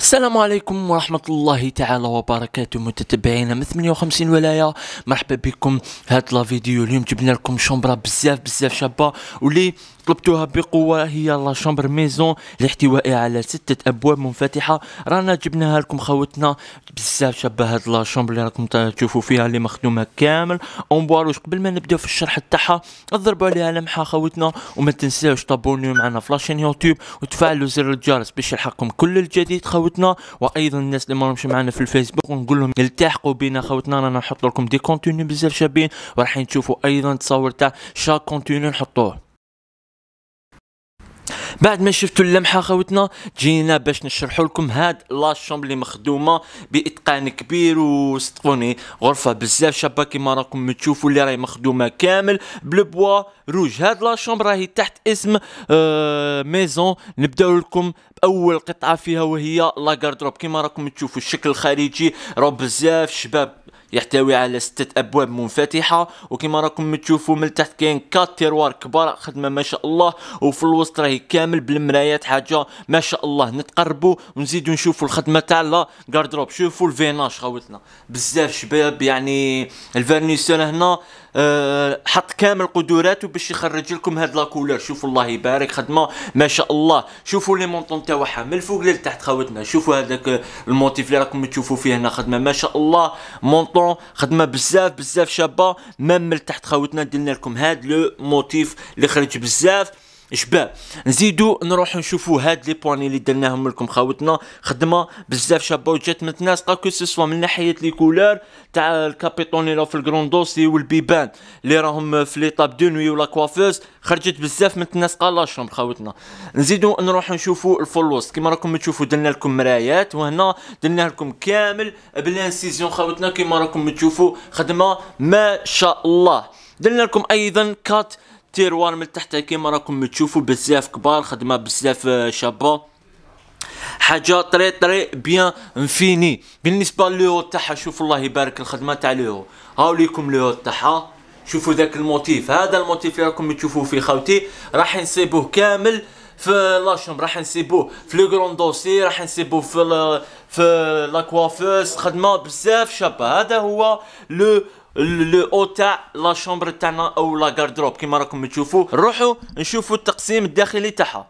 السلام عليكم ورحمة الله تعالى وبركاته متتبعينا من 58 ولاية مرحبا بكم هاد لا فيديو اليوم جبنا لكم شومبرا بزاف بزاف شابة واللي طلبتها بقوة هي لا شامبر ميزون لاحتوائها على ستة أبواب منفتحة رانا جبناها لكم خوتنا بزاف شابة هاد لا شامبر اللي راكم تشوفوا فيها اللي مخدومة كامل اونبواروش قبل ما نبداو في الشرح تاعها اضربوا عليها لمحة خوتنا وما تنساوش تابونيو معنا في لاشين يوتيوب وتفعلوا زر الجرس باش يلحقكم كل الجديد خوتنا وايضا الناس اللي ما معنا في الفيسبوك ونقول لهم التحقوا بينا خوتنا رانا نحط لكم دي كونتوني بزاف شابين وراح تشوفوا ايضا تصور تاع شاك كونتوني نحطوه بعد ما شفتوا اللمحه خوتنا جينا باش نشرح لكم هاد لا شومبر اللي مخدومه باتقان كبير وصدقوني غرفه بزاف شابه كيما راكم تشوفوا اللي راهي مخدومه كامل بلبوا روج هاد لا راهي تحت اسم آه ميزون نبداو لكم باول قطعه فيها وهي لا روب كيما راكم تشوفوا الشكل الخارجي راه بزاف شباب يحتوي على ستة ابواب منفتحه وكما راكم تشوفوا من تحت كاين كات تيروار كبار خدمه ما شاء الله وفي الوسط راهي كامل بالمرايات حاجه ما شاء الله نتقربوا ونزيدوا نشوفوا الخدمه تاع لا كاردروب شوفوا الفيناج خاوتنا بزاف شباب يعني الفرنيسون هنا أه حط كامل قدراته باش يخرج لكم هاد لاكولور شوفوا الله يبارك خدمه ما شاء الله شوفوا لي مونطون تاعها من الفوق للتحت خاوتنا شوفوا هذاك الموتيف اللي راكم تشوفوا فيه هنا خدمه ما شاء الله مونطون بون خدمه بزاف بزاف شابه ميم من تحت خاوتنا درنا لكم هاد لو موتيف اللي خرج بزاف شباب نزيدو نروحو نشوفو هاد لي بواني اللي درناهم لكم خاوتنا خدمه بزاف شابه وجات متناسقه كو سوا من ناحيه لي كولور تاع الكابيتون اللي راهو في دوسي والبيبان اللي راهم في ليطاب دو نوي ولا كوافوز خرجت بزاف متناسقه لاشوم خاوتنا نزيدو نروحو نشوفو الفلوس كيما راكم تشوفو درنا لكم مرايات وهنا درنا لكم كامل بلانسيزيون خاوتنا كيما راكم تشوفو خدمه ما شاء الله درنا لكم ايضا كات تيروار من تحت كيما راكم تشوفوا بزاف كبار خدمه بزاف آه، شابه حاجه طري طري بيان انفيني بالنسبه لليو تاعها شوف الله يبارك الخدمه تاع ليو هاو ليكم ليو تاعها شوفوا ذاك الموتيف هذا الموتيف اللي راكم تشوفوه في خوتي راح نصيبوه كامل في لاشوم راح نسيبوه في لو كرون دوسي راح نسيبوه في ل... في لاكوافوس خدمه بزاف شابه هذا هو لو لو او تاع لا شومبر تاعنا او لا غاردروب كيما راكم تشوفوا نروحوا نشوفوا التقسيم الداخلي تاعها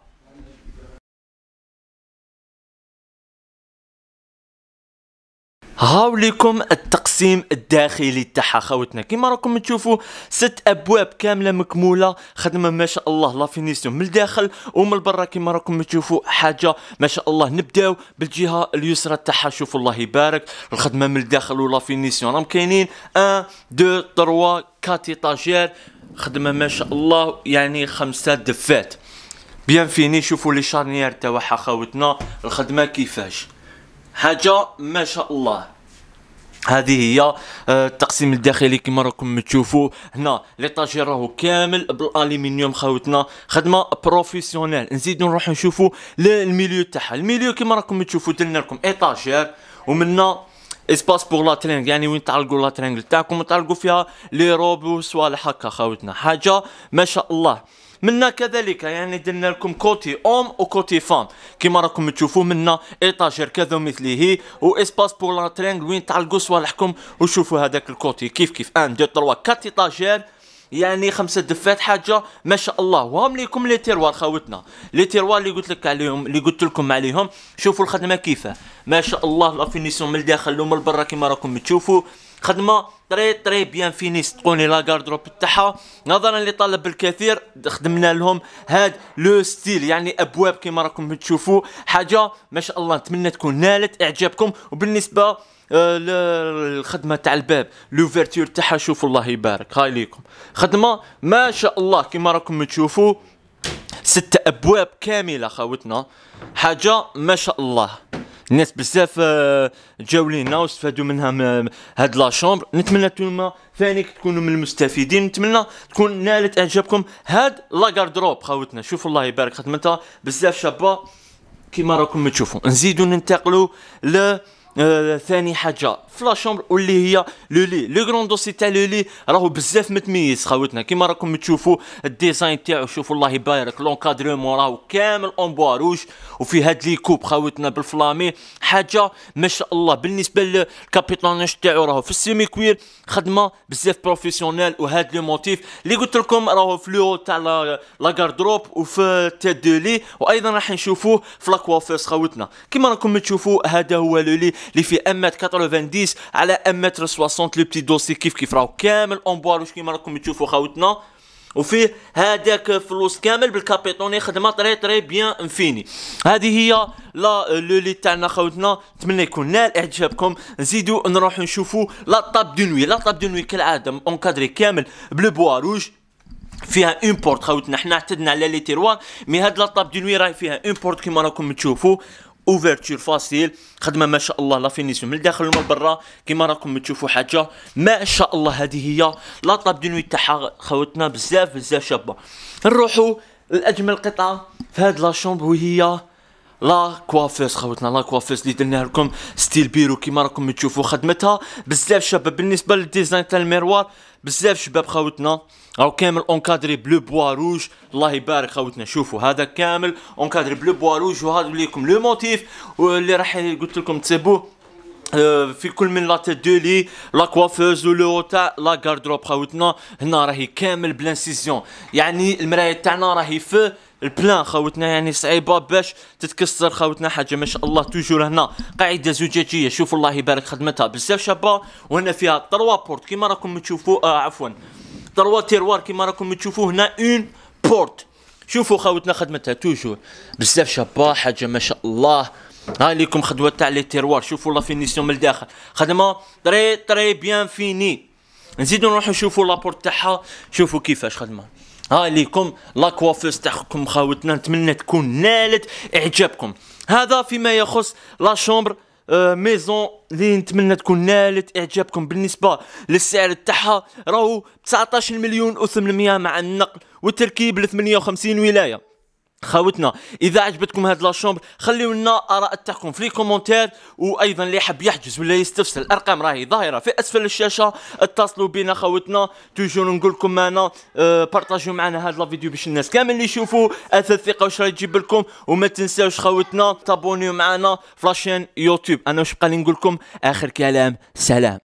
هاو لكم التقسيم التقسيم الداخلي تاعها خاوتنا كيما راكم تشوفوا ست ابواب كامله مكموله خدمه ما شاء الله لا فينيسيون من الداخل ومن برا كيما راكم تشوفوا حاجه ما شاء الله نبداو بالجهه اليسرى تاعها شوفوا الله يبارك الخدمه من الداخل ولا فينيسيون راهم كاينين 1 2 3 4 خدمه ما شاء الله يعني خمسه دفات بيان فيني شوفوا لي شارنيير تاعها خاوتنا الخدمه كيفاش حاجه ما شاء الله هذه هي آه، التقسيم الداخلي كما راكم تشوفوا هنا ليطاجير راهو كامل بالالومنيوم خاوتنا خدمه بروفيسيونيل نزيدو نروحو نشوفوا الميليو تاعها الميليو كما راكم تشوفوا درنا لكم ايطاجير ومنا اسباس بور لا ترينغ يعني وين تعلقوا لا ترينغ تاعكم تعلقوا فيها لي روبو صوالح هكا خاوتنا حاجه ما شاء الله منا كذلك يعني درنا لكم كوتي اوم وكوتي فام كيما راكم تشوفوا منا ايطاجير كذا مثله واسباس بور لاترينغ وين وين تعلقوا صوالحكم وشوفوا هذاك الكوتي كيف كيف ان دو تروا كات ايطاجير يعني خمسة دفات حاجة ما شاء الله وهم ليكم لي تيروار خاوتنا لي تيروار اللي قلت لك عليهم اللي قلت لكم عليهم شوفوا الخدمة كيفاه ما شاء الله لافينيسيون من الداخل ومن برا كيما راكم تشوفوا خدمه تري تري بيان فينيس تقوني لا دروب تاعها نظرا لطلب الكثير خدمنا لهم هاد لو ستيل يعني ابواب كيما راكم تشوفوا حاجه ما شاء الله نتمنى تكون نالت اعجابكم وبالنسبه الخدمه آه، تاع الباب لوفرتور تاعها شوفوا الله يبارك هاي ليكم خدمه ما شاء الله كيما راكم تشوفوا ست ابواب كامله خاوتنا حاجه ما شاء الله الناس بزاف آه، جاو لينا واستفادوا منها آه، هاد لا شومبر نتمنى نتوما ثاني تكونوا من المستفيدين نتمنى تكون نالت اعجابكم هاد لا غاردروب خاوتنا شوفوا الله يبارك خدمتها بزاف شابه كيما راكم تشوفوا نزيدو ننتقلوا ل آه، ثاني حاجه في لا شومبر واللي هي لو لي لو كرون دوسي تاع لو لي راهو بزاف متميز خاوتنا كيما راكم تشوفوا الديزاين تاعو شوفوا الله يبارك لونكادرومون راهو كامل اون بواروج وفي هاد لي كوب خاوتنا بالفلامي حاجه ما شاء الله بالنسبه للكابيتانيش تاعو راهو في السيمي كوير خدمه بزاف بروفيسيونيل وهاد لو موتيف اللي قلت لكم راهو في لو تاع لا غاردروب وفي دو لي وايضا راح نشوفوه في لاكوافيس خاوتنا كيما راكم تشوفوا هذا هو لو لي اللي فيه 1 متر 90 على 1 متر 60 لو بتي دوسي كيف كيف راهو كامل اونبوار واش كيما راكم تشوفوا خاوتنا وفيه هذاك فلوس كامل بالكابيتوني خدمه طري طري بيان انفيني هذه هي لا لو لي تاعنا خوتنا نتمنى يكون نال اعجابكم نزيدو نروحو نشوفو لا طاب دو نوي لا طاب دو نوي كالعاده اونكادري كامل بلو بوا روج فيها اون بورت خوتنا حنا اعتدنا على لي تيروار مي هاد لا طاب دو نوي راهي فيها اون بورت كيما راكم تشوفو اوفرتور فاسيل خدمه ما شاء الله لا فينيسيون من الداخل ومن برا كما راكم تشوفوا حاجه ما شاء الله هذه هي لا طاب دو نوي تاعها خوتنا بزاف بزاف شابه نروحوا لاجمل قطعه في هاد لا شومبر وهي لا كوافيس خوتنا لا كوافيس اللي درناها لكم ستيل بيرو كيما راكم تشوفوا خدمتها بزاف شباب بالنسبه للديزاين تاع الميروار بزاف شباب خوتنا راهو كامل اونكادري بلو بوا روج الله يبارك خوتنا شوفوا هذا كامل اونكادري بلو بوا روج وهذا ليكم لو موتيف واللي راح قلت لكم تسيبوه آه، في كل من لا تيت دو لي لا كوافوز لو تاع لا غاردروب خوتنا هنا راهي كامل بلانسيزيون يعني المرايه تاعنا راهي في البلان خاوتنا يعني صعيبه باش تتكسر خاوتنا حاجه ما شاء الله توجور هنا قاعده زجاجيه شوفوا الله يبارك خدمتها بزاف شابه وهنا فيها تروا بورت كيما راكم تشوفوا آه عفوا تروا تيروار كيما راكم تشوفوا هنا اون بورت شوفوا خاوتنا خدمتها توجور بزاف شابه حاجه ما شاء الله ها ليكم خدوه تاع لي تيروار شوفوا لا فينيسيون من الداخل خدمه تري تري بيان فيني نزيدو نروحو نشوفو لابورت تاعها شوفوا كيفاش خدمه هاي ليكم لاكوافوس تاعكم خاوتنا نتمنى تكون نالت اعجابكم هذا فيما يخص لا شومبر آه ميزون اللي نتمنى تكون نالت اعجابكم بالنسبه للسعر تاعها راهو 19 مليون و800 مع النقل والتركيب ل 58 ولايه خاوتنا اذا عجبتكم هاد لاشومبر خليو لنا اراء تاعكم في لي كومونتير وايضا اللي يحب يحجز ولا يستفسر الارقام راهي ظاهره في اسفل الشاشه اتصلوا بينا خاوتنا توجور نقول لكم انا أه بارطاجيو معنا هاد لا فيديو باش الناس كامل اللي يشوفوا اثاث الثقه واش راه تجيب لكم وما تنساوش خاوتنا تابونيو معنا في لاشين يوتيوب انا واش بقى لي نقول لكم اخر كلام سلام